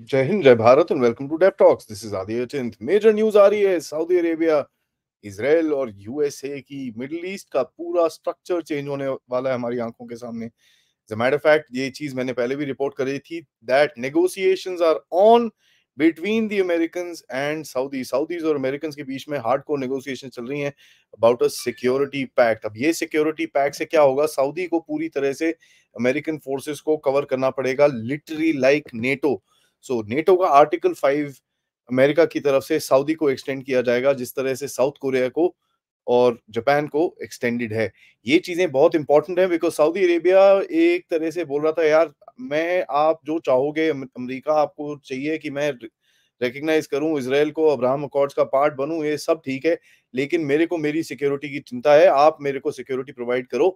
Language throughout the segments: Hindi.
जय हिंद जय Bharat and welcome to Dev Talks. This is Adi 18th. Major news आ रही है सऊदी अरेबिया इसराइल और यूएसए की मिडिल ईस्ट का पूरा स्ट्रक्चर चेंज होने वाला है हमारी आंखों के सामने मैटर फैक्ट ये चीज मैंने पहले भी रिपोर्ट करी थी that negotiations are on between the American and Saudi Saudis और अमेरिकन के बीच में हार्ड कोर नेगोशिएशन चल रही है अबाउट अ सिक्योरिटी पैक्ट अब ये सिक्योरिटी पैक्ट से क्या होगा सऊदी को पूरी तरह से अमेरिकन फोर्सेस को कवर करना पड़ेगा literally like NATO like so NATO का आर्टिकल फाइव अमेरिका की तरफ से सऊदी को एक्सटेंड किया जाएगा जिस तरह से साउथ कोरिया को और जापान को एक्सटेंडेड है ये चीजें बहुत इंपॉर्टेंट है बिकॉज सऊदी अरेबिया एक तरह से बोल रहा था यार मैं आप जो चाहोगे अमेरिका आपको चाहिए कि मैं रिकग्नाइज करूं इसराइल को अब्राहम अकॉर्ड का पार्ट बनूं ये सब ठीक है लेकिन मेरे को मेरी सिक्योरिटी की चिंता है आप मेरे को सिक्योरिटी प्रोवाइड करो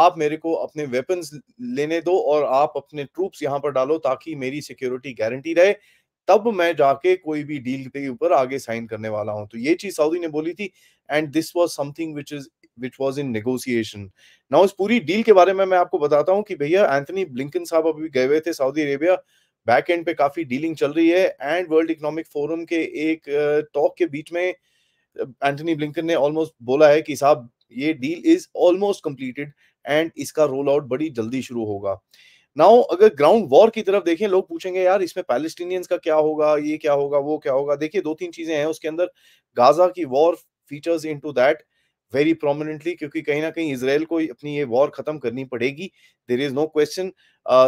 आप मेरे को अपने वेपन्स लेने दो और आप अपने ट्रूप्स यहाँ पर डालो ताकि मेरी सिक्योरिटी गारंटी रहे तब मैं जाके कोई भी डील के ऊपर आगे साइन करने वाला हूँ तो ये चीज सऊदी ने बोली थी and this was something which is which was in negotiation now इस पूरी डील के बारे में मैं आपको बताता हूँ कि भैया एंथनी ब्लिंकन साहब अभी गए हुए थे सऊदी अरेबिया बैक एंड पे काफी डीलिंग चल रही है एंड वर्ल्ड इकोनॉमिक फोरम के एक टॉक के बीच में एंथनी ब्लिंकन ने ऑलमोस्ट बोला है कि साहब ये deal is almost completed and इसका रोल आउट बड़ी जल्दी शुरू होगा नाउ अगर ग्राउंड वॉर की तरफ देखें लोग पूछेंगे यार इसमें पैलेस्टीनियंस का क्या होगा ये क्या होगा वो क्या होगा देखिए दो तीन चीजें हैं उसके अंदर गाजा की war features into that very prominently क्योंकि कहीं ना कहीं इसराइल को अपनी ये वॉर खत्म करनी पड़ेगी there is no question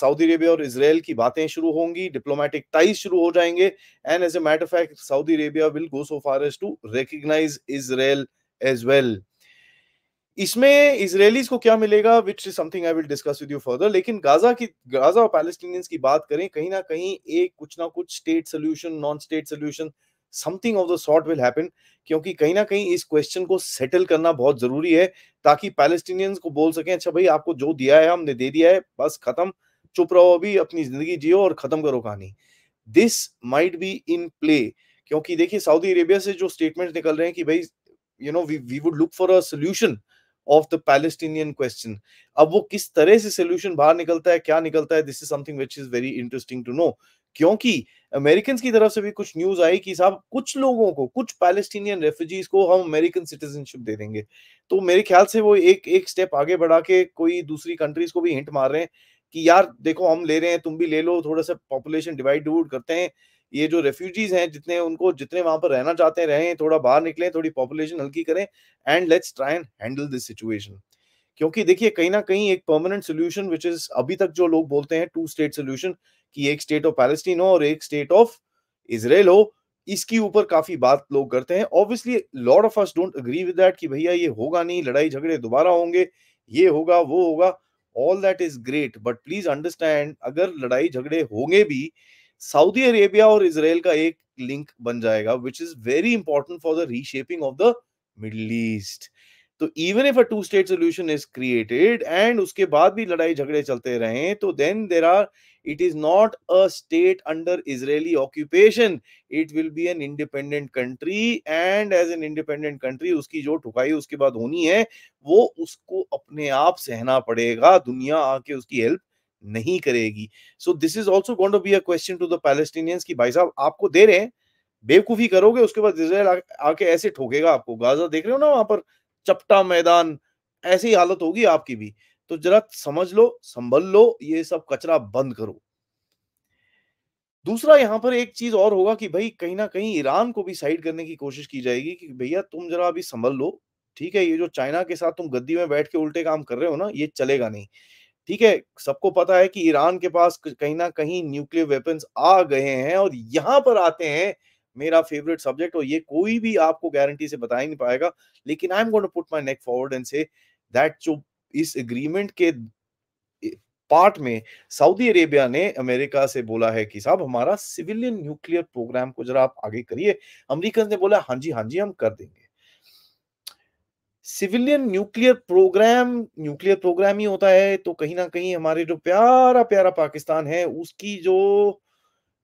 Saudi Arabia और इसराइल की बातें शुरू होंगी डिप्लोमेटिक टाइज शुरू हो जाएंगे and as a matter fact Saudi Arabia will go so far as to recognise Israel as well इसमें इसराइलीज को क्या मिलेगा which is something I will discuss with you further लेकिन गाजा की गाजा और पैलेस्टीनियंस की बात करें कहीं ना कहीं एक कुछ ना कुछ state solution non state solution something of the sort will happen क्योंकि कहीं ना कहीं इस क्वेश्चन को सेटल करना बहुत जरूरी है ताकि पैलेस्टीनियंस को बोल सके अच्छा भाई आपको जो दिया है हमने दे दिया है बस खत्म चुप रहो अभी अपनी जिंदगी जियो और खत्म करो कहानी this might be in play क्योंकि देखिए सऊदी अरेबिया से जो स्टेटमेंट निकल रहे हैं कि भाई you know we would look for a solution of the Palestinian question अब वो किस तरह से सोल्यूशन बाहर निकलता है क्या निकलता है this is something which is very interesting to know क्योंकि अमेरिकन की तरफ से भी कुछ न्यूज आई कि साहब कुछ लोगों को कुछ पैलेस्टीनियन रेफ्यूजीज को हम अमेरिकन सिटीजनशिप दे देंगे तो मेरे ख्याल से वो एक एक स्टेप आगे बढ़ा के कोई दूसरी कंट्रीज को भी हिंट मार रहे हैं कि यार देखो हम ले रहे हैं तुम भी ले लो थोड़ा सा पॉपुलेशन डिवाइड करते हैं ये जो रेफ्यूजीज हैं जितने उनको जितने वहां पर रहना चाहते हैं रहें थोड़ा बाहर निकलें थोड़ी पॉपुलेशन हल्की करें and let's try and handle this situation क्योंकि देखिए कहीं ना कहीं एक परमानेंट सोल्यूशन विच इज अभी तक जो लोग बोलते हैं टू स्टेट सोल्यूशन की एक स्टेट ऑफ पैलेस्टीन हो और एक स्टेट ऑफ इसराइल हो इसके ऊपर काफी बात लोग करते हैं obviously lot of us don't agree with that कि भैया ये होगा नहीं लड़ाई झगड़े दोबारा होंगे ये होगा वो होगा all that is great but please understand अगर लड़ाई झगड़े होंगे भी सऊदी अरेबिया और इसराइल का एक लिंक बन जाएगा which is very important for the reshaping of the Middle East तो even if a two state solution is created and उसके बाद भी लड़ाई झगड़े चलते रहे तो then there are it is not a state under Israeli occupation it will be an independent country and as an independent country उसकी जो ठुकाई उसके बाद होनी है वो उसको अपने आप सहना पड़ेगा दुनिया आके उसकी हेल्प नहीं करेगी so this is also going be a question to the Palestinians की भाई साहब आपको दे रहे हैं बेवकूफी करोगे उसके बाद इसराइल आके ऐसे ठोकेगा आपको गाजा देख रहे हो ना वहां पर चपटा मैदान ऐसी हालत होगी आपकी भी तो जरा समझ लो संभल लो ये सब कचरा बंद करो दूसरा यहाँ पर एक चीज और होगा कि भाई कहीं ना कहीं ईरान को भी साइड करने की कोशिश की जाएगी कि भैया तुम जरा अभी संभल लो ठीक है ये जो चाइना के साथ तुम गद्दी में बैठ के उल्टे काम कर रहे हो ना ये चलेगा नहीं ठीक है सबको पता है कि ईरान के पास कहीं ना कहीं न्यूक्लियर वेपन्स आ गए हैं और यहां पर आते हैं मेरा फेवरेट सब्जेक्ट और ये कोई भी आपको गारंटी से बता ही नहीं पाएगा लेकिन I am going to put my neck forward and say that जो इस एग्रीमेंट के पार्ट में सऊदी अरेबिया ने अमेरिका से बोला है कि साहब हमारा सिविलियन न्यूक्लियर प्रोग्राम को जरा आप आगे करिए अमरीकन ने बोला हाँ जी हाँ जी हम कर देंगे civilian nuclear programme nuclear programme ही होता है तो कहीं ना कहीं हमारे जो प्यारा प्यारा पाकिस्तान है उसकी जो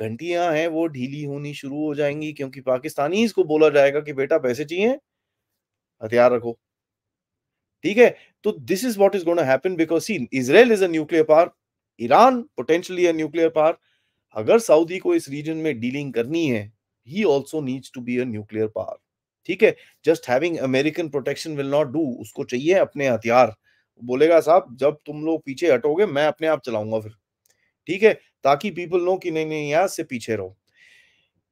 घंटियां हैं वो ढीली होनी शुरू हो जाएंगी क्योंकि पाकिस्तानी को बोला जाएगा कि बेटा पैसे चाहिए हथियार रखो ठीक है तो this is what is gonna happen because see Israel is a nuclear power Iran potentially nuclear power अगर सऊदी को इस रीजन में डीलिंग करनी है he also needs to be a nuclear power ठीक है just having American protection will not do उसको चाहिए अपने हथियार बोलेगा साहब जब तुम लोग पीछे हटोगे मैं अपने आप चलाऊंगा फिर ठीक है ताकि पीपल नो कि नहीं नहीं यहाँ से पीछे रहो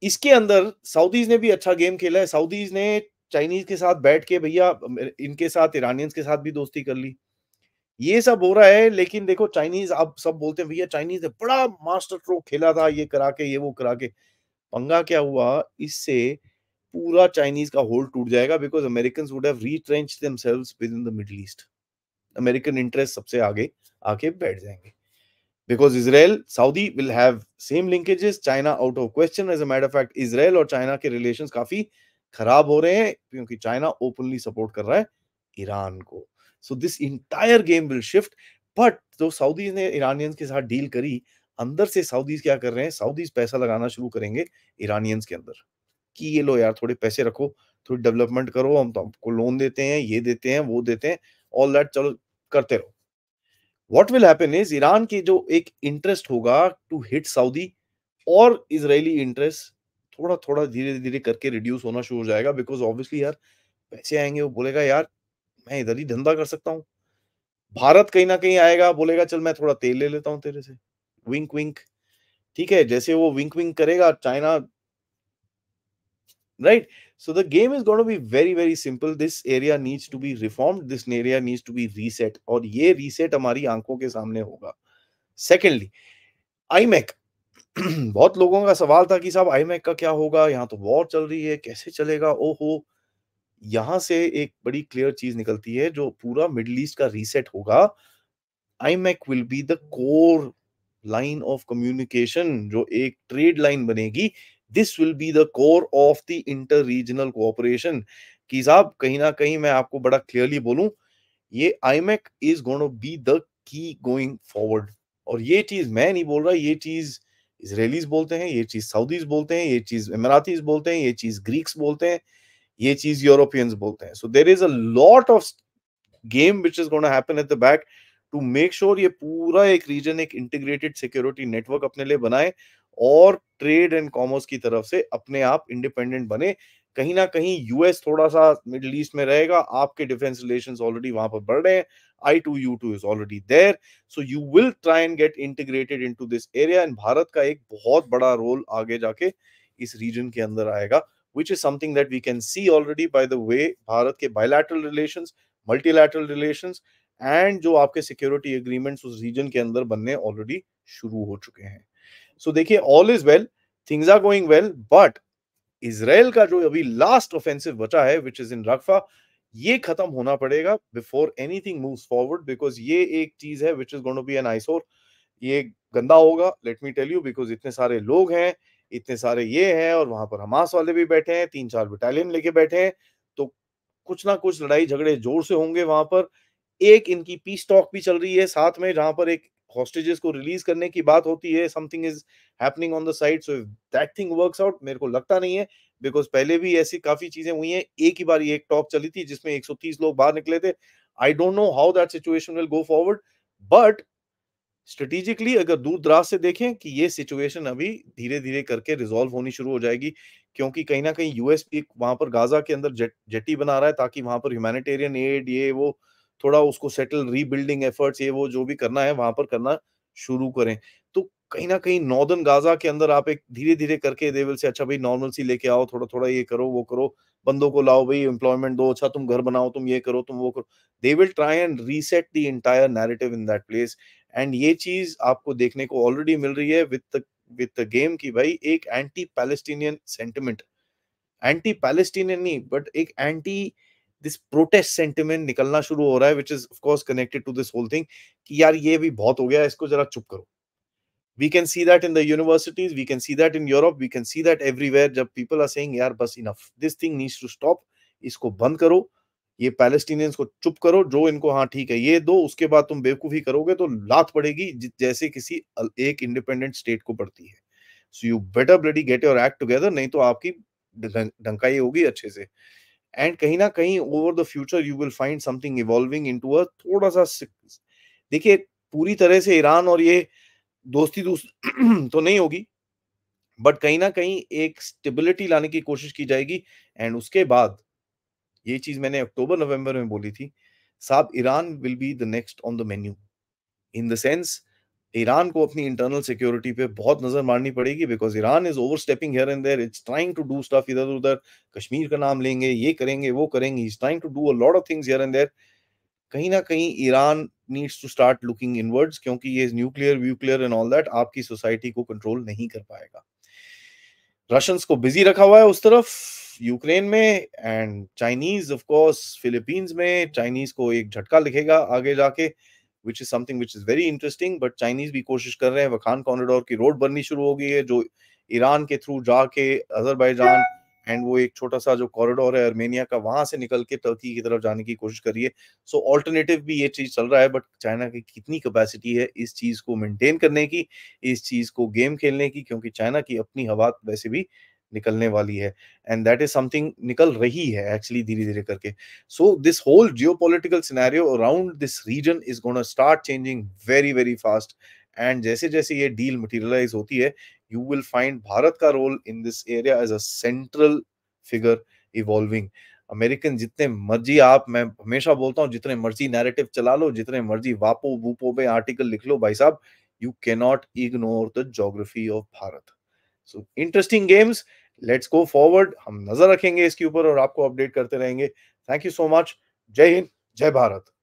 इसके अंदर सऊदीज ने भी अच्छा गेम खेला है सऊदीज ने चाइनीज के साथ बैठ के भैया इनके साथ ईरानियंस के साथ भी दोस्ती कर ली ये सब हो रहा है लेकिन देखो चाइनीज आप सब बोलते हैं भैया चाइनीज ने बड़ा मास्टर ट्रोक खेला था ये करा के ये वो करा के पंगा क्या हुआ इससे पूरा चाइनीज का होल्ड टूट जाएगा because American would have retrench themselves within the Middle East American interest सबसे आगे आके बैठ जाएंगे because Israel, Saudi will have same linkages. China out of question. As a matter of fact, Israel और China के relations काफी खराब हो रहे हैं क्योंकि China openly support कर रहा है ईरान को. So this entire game will shift. But जो Saudis ने Iranians के साथ deal करी, अंदर से Saudis क्या कर रहे हैं? Saudis पैसा लगाना शुरू करेंगे Iranians के अंदर. कि ये लो यार थोड़े पैसे रखो थोड़ी डेवलपमेंट करो हम तो आपको लोन देते हैं ये देते हैं वो देते हैं ऑल दैट चलो करते रहो what will happen is Iran के जो एक इंटरेस्ट होगा टू हिट सऊदी और इसराइली इंटरेस्ट थोड़ा थोड़ा धीरे धीरे करके रिड्यूस होना शुरू हो जाएगा बिकॉज ऑब्वियसली यार पैसे आएंगे वो बोलेगा यार मैं इधर ही धंधा कर सकता हूँ भारत कहीं ना कहीं आएगा बोलेगा चल मैं थोड़ा तेल ले लेता हूँ तेरे से विंक विंक ठीक है जैसे वो विंक विंक करेगा China right so the game is going to be very very simple this area needs to be reformed this area needs to be reset और ये reset हमारी आंखों के सामने होगा secondly iMac बहुत लोगों का सवाल था कि साहब iMac का क्या होगा यहाँ तो वॉर चल रही है कैसे चलेगा ओहो यहाँ से एक बड़ी क्लियर चीज निकलती है जो पूरा मिडल ईस्ट का रीसेट होगा iMac will be the core line of communication जो एक ट्रेड लाइन बनेगी this will be the core of the inter regional cooperation कि साहब कहीं ना कहीं मैं आपको बड़ा क्लियरली बोलूं ये IMEC is going to be the key going forward और ये चीज मैं नहीं बोल रहा ये चीज इसराइलीज बोलते हैं ये चीज सऊदीज बोलते हैं ये चीज इमरातीज बोलते हैं ये चीज ग्रीक्स बोलते हैं ये चीज यूरोपियंस बोलते हैं so there is a lot of game which is gonna happen at the back to make sure ये पूरा एक रीजन एक इंटीग्रेटेड सिक्योरिटी नेटवर्क अपने लिए बनाए और ट्रेड एंड कॉमर्स की तरफ से अपने आप इंडिपेंडेंट बने कहीं ना कहीं यूएस थोड़ा सा मिडल ईस्ट में रहेगा आपके डिफेंस रिलेशंस ऑलरेडी वहां पर बढ़ रहे हैं I two U two is already there so you will try and get integrated into this area and Bharat का एक बहुत बड़ा रोल आगे जाके इस रीजन के अंदर आएगा which is something that we can see already by the way Bharat के bilateral relation multilateral relation and जो आपके सिक्योरिटी एग्रीमेंट्स उस रीजन के अंदर बनने ऑलरेडी शुरू हो चुके हैं सो देखिए all is well things are going well but Israel का जो अभी लास्ट ऑफेंसिव बचा है विच इज इन रकफा ये खत्म होना पड़ेगा before anything moves forward because ये एक चीज है which is going to be an eyesore ये गंदा होगा let me tell you because इतने सारे लोग हैं इतने सारे ये हैं और वहां पर हमास वाले भी बैठे हैं तीन चार बटालियन लेके बैठे हैं तो कुछ ना कुछ लड़ाई झगड़े जोर से होंगे वहां पर एक इनकी पीस टॉक भी चल रही है साथ में जहां पर एक हॉस्टेजेस को रिलीज करने की बात होती है something is happening on the side so if that thing works out मेरे को लगता नहीं है बिकॉज पहले भी ऐसी काफी चीजें हुई हैं एक ही बार ये एक टॉप चली थी जिसमें 130 लोग बाहर निकले थे I don't know how that situation will go forward but strategically अगर दूर दराज से देखें कि ये सिचुएशन अभी धीरे धीरे करके रिजोल्व होनी शुरू हो जाएगी क्योंकि कहीं ना कहीं यूएस भी वहां पर गाजा के अंदर जेट जेटी बना रहा है ताकि वहां पर ह्यूमैनिटेरियन एड ये वो थोड़ा उसको सेटल रीबिल्डिंग एफर्ट्स ये वो जो भी करना है वहां पर करना शुरू करें तो कहीं ना कहीं नॉर्दर्न गाजा के अंदर आप एक धीरे धीरे करके देवल से अच्छा भाई नॉर्मल सी लेके आओ थोड़ा थोड़ा ये करो वो करो बंदों को लाओ भाई एम्प्लॉयमेंट दो अच्छा तुम घर बनाओ तुम ये करो तुम वो करो they will try and reset the entire narrative in that place and ये चीज आपको देखने को ऑलरेडी मिल रही है विद विद गेम की भाई एक anti Palestinian sentiment anti Palestinian नहीं बट एक एंटी दिस प्रोटेस्ट सेंटिमेंट निकलना शुरू हो रहा है which is of course connected to this whole thing कि यार ये भी बहुत हो गया इसको जरा चुप करो we can see that in the universities we can see that in Europe we can see that everywhere जब पीपल आर सेइंग यार बस enough this thing needs to stop इसको बंद करो ये पैलेस्टीनियंस को चुप करो जो इनको हाँ ठीक है ये दो उसके बाद तुम बेवकूफी करोगे तो लात पड़ेगी जैसे किसी एक इंडिपेंडेंट स्टेट को पड़ती है so you better bloody get your act together नहीं तो आपकी ढंकाई होगी अच्छे से एंड कहीं ना कहीं over the future you will find something evolving into a थोड़ा सा देखिए पूरी तरह से ईरान और ये दोस्ती दोस्त तो नहीं होगी बट कहीं ना कहीं एक स्टेबिलिटी लाने की कोशिश की जाएगी एंड उसके बाद ये चीज मैंने अक्टूबर नवंबर में बोली थी साहब Iran will be the next on the menu in the sense Iran को अपनी इंटरनल सिक्योरिटी पे बहुत नजर मारनी पड़ेगी because Iran is over stepping here and there it's trying to do stuff इधर उधर कश्मीर का नाम लेंगे ये करेंगे वो करेंगे is trying to do a lot of things here and there कहीं ना कहीं Iran needs to start looking inwards क्योंकि ये न्यूक्लियर व्यूक्लियर एंड ऑल दैट आपकी सोसाइटी को कंट्रोल नहीं कर पाएगा रशियंस को बिजी रखा हुआ है उस तरफ यूक्रेन में and Chinese of course Philippines में चाइनीज को एक झटका लिखेगा आगे जाके which is something which is very interesting but Chinese भी कोशिश कर रहे हैं वखान कॉरिडोर की रोड बननी शुरू हो गई है जो ईरान के थ्रू जाके अजरबैजान एंड वो एक छोटा सा जो कॉरिडोर है अर्मेनिया का वहां से निकल के टर्की की तरफ जाने की कोशिश करिए सो ऑल्टरनेटिव भी ये चीज चल रहा है बट चाइना की कितनी कैपेसिटी है इस चीज को मेंटेन करने की इस चीज को गेम खेलने की क्योंकि चाइना की अपनी हवा वैसे भी निकलने वाली है एंड दैट इज समथिंग निकल रही है एक्चुअली धीरे धीरे करके so this whole geopolitical scenario around this region is gonna start changing very very fast and जैसे जैसे ये डील मटीरियलाइज होती है यू विल फाइंड भारत का role in this area as a central figure evolving American जितने मर्जी आप मैं हमेशा बोलता हूँ जितने मर्जी नैरेटिव चला लो जितने मर्जी वापो वूपो पे आर्टिकल लिख लो भाई साहब you cannot ignore the geography of Bharat so interesting games let's go forward हम नजर रखेंगे इसके ऊपर और आपको अपडेट करते रहेंगे थैंक यू सो मच जय हिंद जय भारत